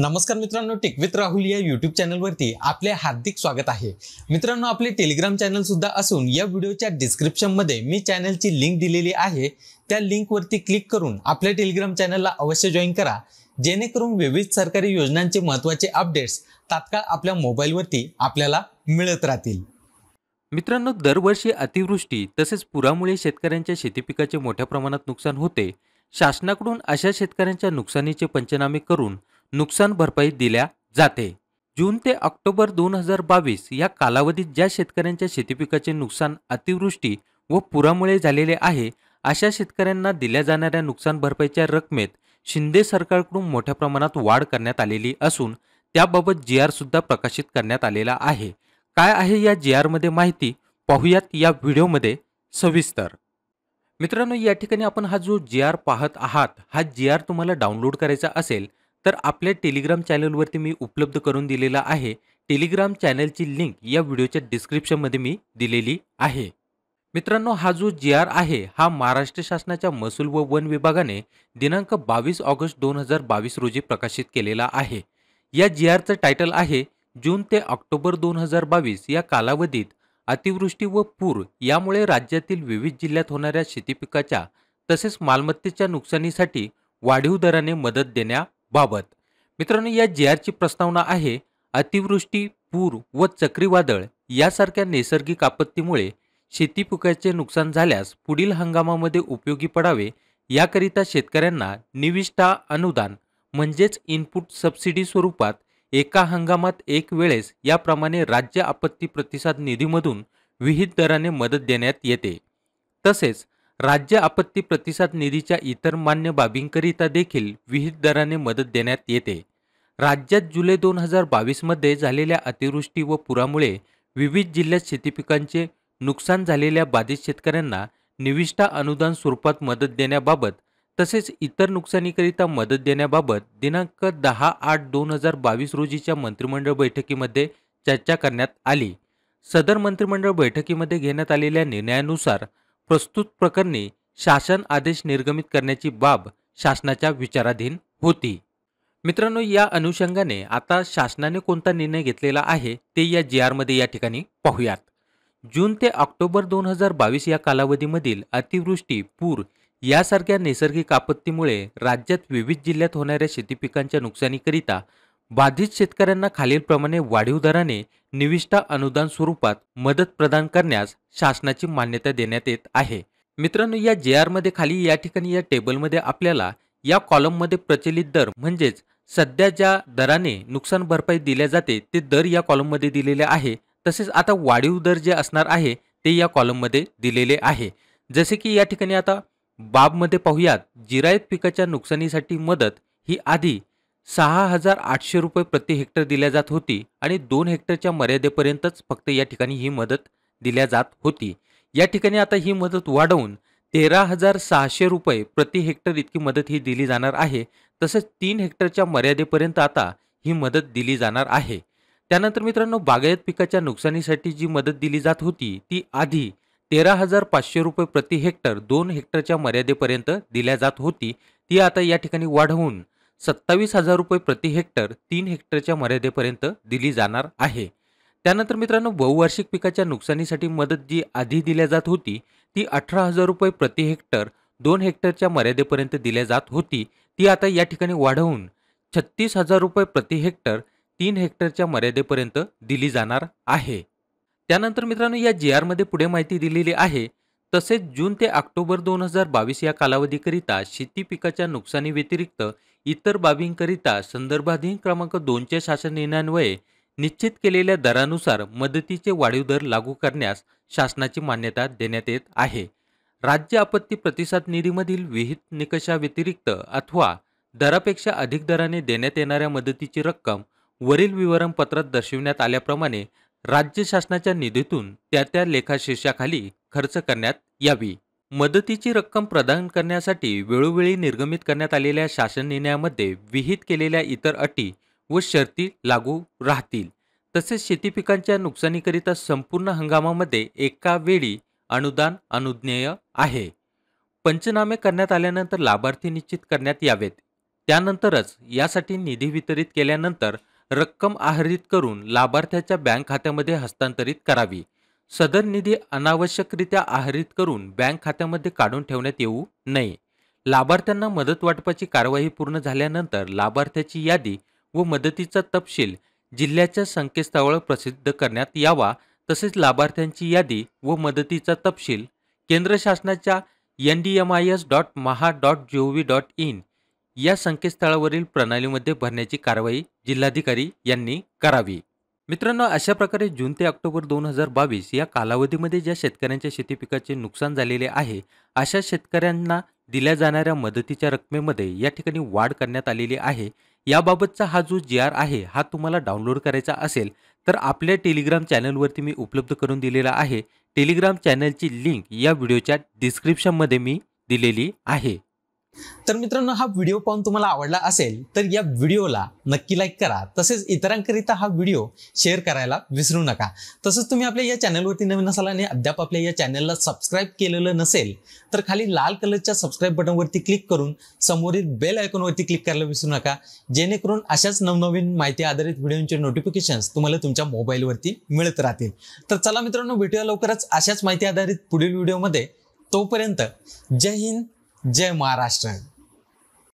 नमस्कार मित्रांनो टिकवित राहुल या युट्यूब चॅनलवरती आपले हार्दिक स्वागत आहे मित्रांनो आपले टेलिग्राम चॅनल सुद्धा असून या व्हिडिओच्या डिस्क्रिप्शनमध्ये मी चॅनलची लिंक दिलेली आहे त्या लिंकवरती क्लिक करून आपल्या टेलिग्राम चॅनलला अवश्य जॉईन करा जेणेकरून विविध सरकारी योजनांचे महत्त्वाचे अपडेट्स तात्काळ आपल्या मोबाईलवरती आपल्याला मिळत राहतील मित्रांनो दरवर्षी अतिवृष्टी तसेच पुरामुळे शेतकऱ्यांच्या शेती पिकाचे मोठ्या प्रमाणात नुकसान होते शासनाकडून अशा शेतकऱ्यांच्या नुकसानीचे पंचनामे करून नुकसान भरपाई दिल्या जाते जून ते ऑक्टोबर दोन हजार बावीस या कालावधीत ज्या शेतकऱ्यांच्या शेतीपिकाचे नुकसान अतिवृष्टी व पुरामुळे झालेले आहे अशा शेतकऱ्यांना दिल्या जाणाऱ्या नुकसान भरपाईच्या रकमेत शिंदे सरकारकडून मोठ्या प्रमाणात वाढ करण्यात आलेली असून त्याबाबत जी सुद्धा प्रकाशित करण्यात आलेला आहे काय आहे या जी आरमध्ये माहिती पाहूयात या व्हिडिओमध्ये सविस्तर मित्रांनो या ठिकाणी आपण हा जो जी आर पाहत आहात हा जी आर तुम्हाला डाउनलोड करायचा असेल तर आपल्या टेलिग्राम चॅनलवरती मी उपलब्ध करून दिलेला आहे टेलिग्राम चॅनलची लिंक या व्हिडिओच्या डिस्क्रिप्शनमध्ये मी दिलेली आहे मित्रांनो हा जो जी आर आहे हा महाराष्ट्र शासनाच्या महसूल व वन विभागाने दिनांक बावीस ऑगस्ट दोन हजार बावीस रोजी प्रकाशित केलेला आहे या जी आरचं टायटल आहे जून ते ऑक्टोबर दोन हजार बावीस या कालावधीत अतिवृष्टी व पूर यामुळे राज्यातील विविध जिल्ह्यात होणाऱ्या शेतीपिकाच्या तसेच मालमत्तेच्या नुकसानीसाठी वाढीव दराने मदत देण्या बाबत मित्रांनो या जे आरची प्रस्तावना आहे अतिवृष्टी पूर व चक्रीवादळ यासारख्या नैसर्गिक आपत्तीमुळे शेती नुकसान झाल्यास पुढील हंगामामध्ये उपयोगी पडावे याकरिता शेतकऱ्यांना निविष्टा अनुदान म्हणजेच इनपुट सबसिडी स्वरूपात एका हंगामात एक वेळेस याप्रमाणे राज्य आपत्ती प्रतिसाद निधीमधून विहित दराने मदत देण्यात येते तसेच राज्य आपत्ती प्रतिसाद निधीच्या इतर मान्य बाबींकरिता देखील विहित दराने मदत देण्यात येते राज्यात जुलै दोन हजार बावीसमध्ये झालेल्या अतिवृष्टी व पुरामुळे विविध जिल्ह्यात शेतीपिकांचे नुकसान झालेल्या बाधित शेतकऱ्यांना निविष्ठा अनुदान स्वरूपात मदत देण्याबाबत तसेच इतर नुकसानीकरिता मदत देण्याबाबत दिनांक दहा आठ दोन हजार बावीस रोजीच्या मंत्रिमंडळ बैठकीमध्ये चर्चा करण्यात आली सदर मंत्रिमंडळ बैठकीमध्ये घेण्यात आलेल्या निर्णयानुसार प्रस्तुत प्रकरणी शासन आदेश निर्गमित करण्याची बाब शासनाच्या विचाराधीन होती मित्रांनो या अनुषंगाने आता शासनाने कोणता निर्णय घेतलेला आहे ते या जी आरमध्ये या ठिकाणी पाहूयात जून ते ऑक्टोबर दोन हजार बावीस या कालावधीमधील अतिवृष्टी पूर यासारख्या नैसर्गिक आपत्तीमुळे राज्यात विविध जिल्ह्यात होणाऱ्या शेतीपिकांच्या नुकसानीकरिता बाधित शेतकऱ्यांना खालीलप्रमाणे वाढीव दराने निविष्ठा अनुदान स्वरूपात मदत प्रदान करण्यास शासनाची मान्यता देण्यात येत आहे मित्रांनो या जे आरमध्ये खाली या ठिकाणी या टेबलमध्ये आपल्याला या कॉलममध्ये प्रचलित दर म्हणजेच सध्या ज्या दराने नुकसान भरपाई दिल्या जाते ते दर या कॉलममध्ये दिलेले आहे तसेच आता वाढीव दर जे असणार आहे ते या कॉलममध्ये दिलेले आहे जसे की या ठिकाणी आता बाबमध्ये पाहूयात जिरायत पिकाच्या नुकसानीसाठी मदत ही आधी सहा हजार आठशे रुपये प्रति हेक्टर दिल्या जात होती आणि दोन हेक्टरच्या मर्यादेपर्यंतच फक्त या ठिकाणी ही मदत दिल्या जात होती या ठिकाणी आता ही मदत वाढवून तेरा हजार सहाशे रुपये प्रति हेक्टर इतकी मदत ही दिली जाणार आहे तसंच तीन हेक्टरच्या मर्यादेपर्यंत आता ही मदत दिली जाणार आहे त्यानंतर मित्रांनो बागायत पिकाच्या नुकसानीसाठी जी मदत दिली जात होती ती आधी तेरा हजार पाचशे रुपये प्रति हेक्टर दोन हेक्टरच्या मर्यादेपर्यंत दिल्या जात होती ती आता या ठिकाणी वाढवून सत्तावीस हजार रुपये प्रति हेक्टर तीन हेक्टरच्या मर्यादेपर्यंत दिली जाणार आहे त्यानंतर मित्रांनो बहुवार्षिक पिकाच्या नुकसानीसाठी मदत जी आधी दिल्या जात होती ती अठरा हजार रुपये प्रति हेक्टर दोन हेक्टरच्या मर्यादेपर्यंत दिल्या जात होती ती आता या ठिकाणी वाढवून छत्तीस हजार रुपये प्रति हेक्टर तीन हेक्टरच्या मर्यादेपर्यंत दिली जाणार आहे त्यानंतर मित्रांनो या जी आरमध्ये पुढे माहिती दिलेली आहे तसेच जून ते ऑक्टोबर दोन हजार बावीस या कालावधीकरिता शेती पिकाच्या नुकसानी व्यतिरिक्त इतर बाबींकरिता संदर्भाधीन क्रमांक दोनच्या शासन निर्णयान्वये निश्चित केलेल्या दरानुसार मदतीचे वाढीव दर लागू करण्यास शासनाची मान्यता देण्यात येत आहे राज्य आपत्ती प्रतिसाद निधीमधील विहित निकषाव्यतिरिक्त अथवा दरापेक्षा अधिक दराने देण्यात येणाऱ्या मदतीची रक्कम वरील विवरणपत्रात दर्शविण्यात आल्याप्रमाणे राज्य शासनाच्या निधीतून त्या त्या लेखाशीर्षाखाली खर्च करण्यात यावी मदतीची रक्कम प्रदान करण्यासाठी वेळोवेळी निर्गमित करण्यात आलेल्या शासन निर्णयामध्ये विहित केलेल्या इतर अटी व शर्ती लागू राहतील तसेच शेती पिकांच्या नुकसानीकरिता संपूर्ण हंगामामध्ये एका वेळी अनुदान अनुज्ञेय आहे पंचनामे करण्यात आल्यानंतर लाभार्थी निश्चित करण्यात यावेत त्यानंतरच यासाठी निधी वितरित केल्यानंतर रक्कम आहरित करून लाभार्थ्याच्या बँक खात्यामध्ये हस्तांतरित करावी सदर निधी अनावश्यकरित्या आहरित करून बँक खात्यामध्ये काढून ठेवण्यात येऊ नये लाभार्थ्यांना मदत वाटपाची कारवाई पूर्ण झाल्यानंतर लाभार्थ्याची यादी व मदतीचा तपशील जिल्ह्याच्या संकेतस्थळावर प्रसिद्ध करण्यात यावा तसेच लाभार्थ्यांची यादी व मदतीचा तपशील केंद्र शासनाच्या N D M I S dot maha dot G O V dot in या संकेतस्थळावरील प्रणालीमध्ये भरण्याची कारवाई जिल्हाधिकारी यांनी करावी मित्रांनो अशा प्रकारे जून ते ऑक्टोबर दोन हजार बावीस या कालावधीमध्ये ज्या शेतकऱ्यांच्या शेती पिकाचे नुकसान झालेले आहे अशा शेतकऱ्यांना दिल्या जाणाऱ्या मदतीच्या रकमेमध्ये या ठिकाणी वाढ करण्यात आलेली आहे याबाबतचा हा जो जी आर आहे हा तुम्हाला डाउनलोड करायचा असेल तर आपल्या टेलिग्राम चॅनलवरती मी उपलब्ध करून दिलेला आहे टेलिग्राम चॅनलची लिंक या व्हिडिओच्या डिस्क्रिप्शनमध्ये मी दिलेली आहे तर मित्रांनो हा व्हिडिओ पाहून तुम्हाला आवडला असेल तर या व्हिडिओला नक्की लाईक करा तसेच इतरांकरिता हा व्हिडिओ शेअर करायला विसरू नका तसंच तुम्ही आपल्या या चॅनलवरती नवीन असाल आणि अद्याप आपल्या या चॅनलला सबस्क्राईब केलेलं नसेल तर खाली लाल कलरच्या सबस्क्राईब बटनवरती क्लिक करून समोरील बेल आयकॉनवरती क्लिक करायला विसरू नका जेणेकरून अशाच नवनवीन माहिती आधारित व्हिडिओंचे नोटिफिकेशन्स तुम्हाला तुमच्या मोबाईलवरती मिळत राहतील तर चला मित्रांनो व्हिडिओ लवकरच अशाच माहिती आधारित पुढील व्हिडिओमध्ये तोपर्यंत जय हिंद जय महाराष्ट्र